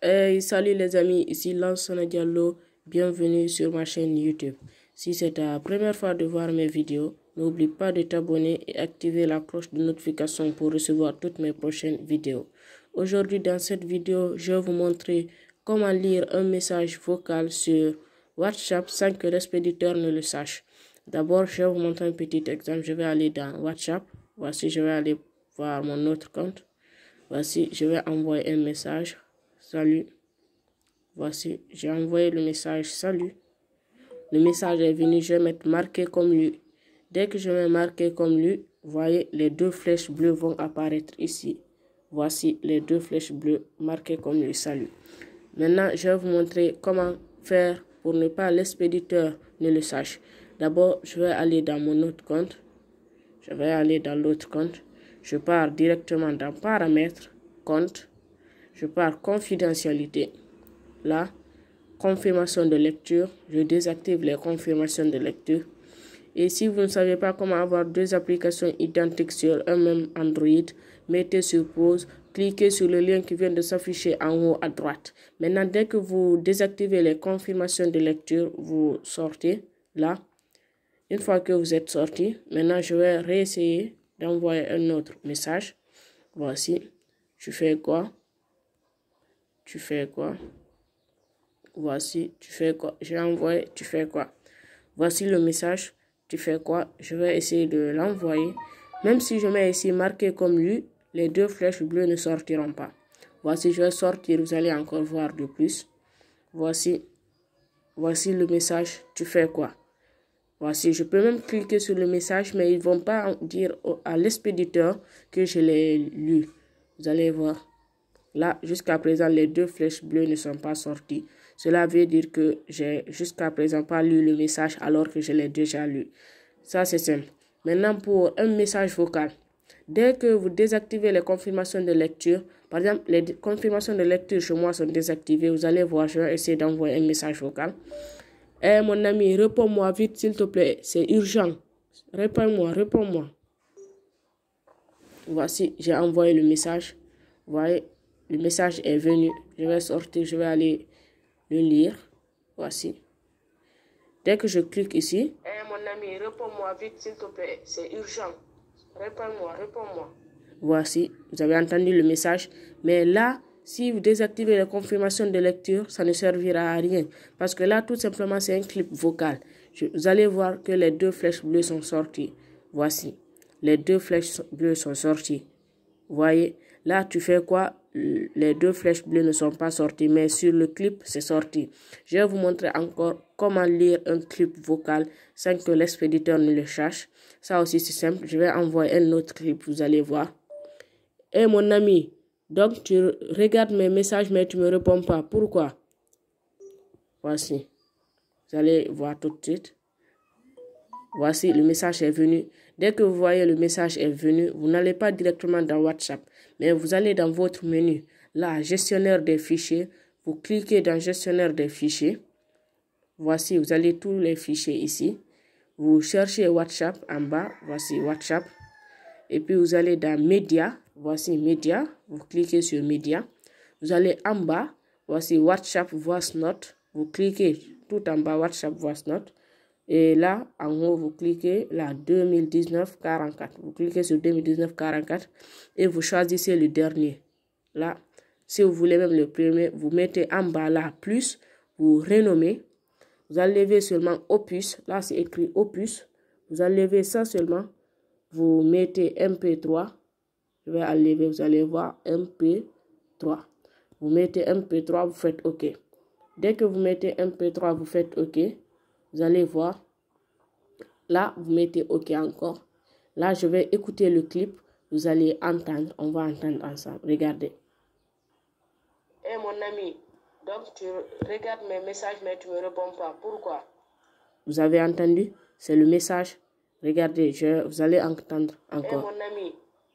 Hey, salut les amis, ici Lance Diallo, bienvenue sur ma chaîne YouTube. Si c'est ta première fois de voir mes vidéos, n'oublie pas de t'abonner et activer la cloche de notification pour recevoir toutes mes prochaines vidéos. Aujourd'hui dans cette vidéo, je vais vous montrer comment lire un message vocal sur WhatsApp sans que l'expéditeur ne le sache. D'abord, je vais vous montrer un petit exemple. Je vais aller dans WhatsApp. Voici, je vais aller voir mon autre compte. Voici, je vais envoyer un message. Salut. Voici, j'ai envoyé le message Salut. Le message est venu, je vais mettre marqué comme lui. Dès que je vais marqué comme lui, voyez, les deux flèches bleues vont apparaître ici. Voici les deux flèches bleues marquées comme lui. Salut. Maintenant, je vais vous montrer comment faire pour ne pas l'expéditeur ne le sache. D'abord, je vais aller dans mon autre compte. Je vais aller dans l'autre compte. Je pars directement dans paramètres, compte. Je parle confidentialité. Là, confirmation de lecture. Je désactive les confirmations de lecture. Et si vous ne savez pas comment avoir deux applications identiques sur un même Android, mettez sur pause, cliquez sur le lien qui vient de s'afficher en haut à droite. Maintenant, dès que vous désactivez les confirmations de lecture, vous sortez là. Une fois que vous êtes sorti, maintenant je vais réessayer d'envoyer un autre message. Voici, je fais quoi tu fais quoi Voici, tu fais quoi Je l'envoie, tu fais quoi Voici le message, tu fais quoi Je vais essayer de l'envoyer. Même si je mets ici marqué comme lui, les deux flèches bleues ne sortiront pas. Voici, je vais sortir, vous allez encore voir de plus. Voici, voici le message, tu fais quoi Voici, je peux même cliquer sur le message, mais ils ne vont pas dire à l'expéditeur que je l'ai lu. Vous allez voir. Là, jusqu'à présent, les deux flèches bleues ne sont pas sorties. Cela veut dire que j'ai jusqu'à présent pas lu le message alors que je l'ai déjà lu. Ça, c'est simple. Maintenant, pour un message vocal. Dès que vous désactivez les confirmations de lecture, par exemple, les confirmations de lecture chez moi sont désactivées, vous allez voir, je vais essayer d'envoyer un message vocal. Eh, mon ami, réponds-moi vite, s'il te plaît, c'est urgent. Réponds-moi, réponds-moi. Voici, j'ai envoyé le message. Vous voyez, le message est venu. Je vais sortir, je vais aller le lire. Voici. Dès que je clique ici. Eh, mon ami, réponds-moi vite, s'il te plaît. C'est urgent. Réponds-moi, réponds-moi. Voici, vous avez entendu le message. Mais là, si vous désactivez la confirmation de lecture, ça ne servira à rien. Parce que là, tout simplement, c'est un clip vocal. vous allez voir que les deux flèches bleues sont sorties. Voici. Les deux flèches bleues sont sorties. Voyez, là, tu fais quoi les deux flèches bleues ne sont pas sorties, mais sur le clip, c'est sorti. Je vais vous montrer encore comment lire un clip vocal sans que l'expéditeur ne le cherche. Ça aussi, c'est simple. Je vais envoyer un autre clip, vous allez voir. Et eh, mon ami, donc tu regardes mes messages, mais tu ne me réponds pas. Pourquoi Voici. Vous allez voir tout de suite. Voici, le message est venu. Dès que vous voyez le message est venu, vous n'allez pas directement dans WhatsApp, mais vous allez dans votre menu. Là, gestionnaire des fichiers, vous cliquez dans gestionnaire des fichiers. Voici, vous allez tous les fichiers ici. Vous cherchez WhatsApp en bas, voici WhatsApp. Et puis vous allez dans Médias, voici Médias. Vous cliquez sur Médias. Vous allez en bas, voici WhatsApp Voice Note. Vous cliquez tout en bas WhatsApp Voice Note. Et là, en haut, vous cliquez la 2019-44. Vous cliquez sur 2019-44 et vous choisissez le dernier. Là, si vous voulez même le premier, vous mettez en bas la plus, vous renommez. Vous enlevez seulement opus. Là, c'est écrit opus. Vous enlevez ça seulement. Vous mettez MP3. Je vais enlever, vous allez voir MP3. Vous mettez MP3, vous faites OK. Dès que vous mettez MP3, vous faites OK. Vous allez voir. Là, vous mettez OK encore. Là, je vais écouter le clip. Vous allez entendre. On va entendre ensemble. Regardez. Eh mon ami, donc tu regardes mes messages, mais tu ne me réponds pas. Pourquoi Vous avez entendu C'est le message. Regardez, vous allez entendre eh, encore. mon ami,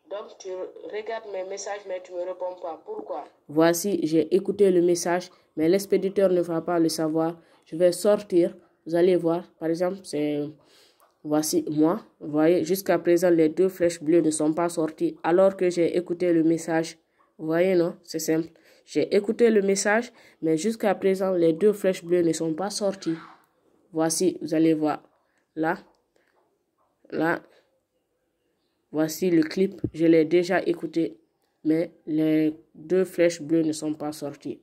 donc tu regardes mes messages, mais tu ne me réponds pas. Pourquoi Voici, j'ai écouté le message, mais l'expéditeur ne va pas le savoir. Je vais sortir vous allez voir, par exemple, c'est voici moi. Vous voyez, jusqu'à présent, les deux flèches bleues ne sont pas sorties alors que j'ai écouté le message. Vous voyez, non C'est simple. J'ai écouté le message, mais jusqu'à présent, les deux flèches bleues ne sont pas sorties. Voici, vous allez voir. Là, là, voici le clip. Je l'ai déjà écouté, mais les deux flèches bleues ne sont pas sorties.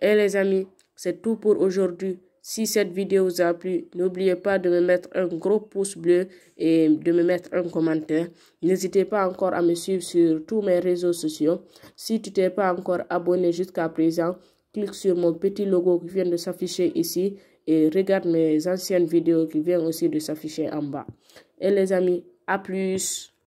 Et eh, les amis, c'est tout pour aujourd'hui. Si cette vidéo vous a plu, n'oubliez pas de me mettre un gros pouce bleu et de me mettre un commentaire. N'hésitez pas encore à me suivre sur tous mes réseaux sociaux. Si tu n'es pas encore abonné jusqu'à présent, clique sur mon petit logo qui vient de s'afficher ici et regarde mes anciennes vidéos qui viennent aussi de s'afficher en bas. Et les amis, à plus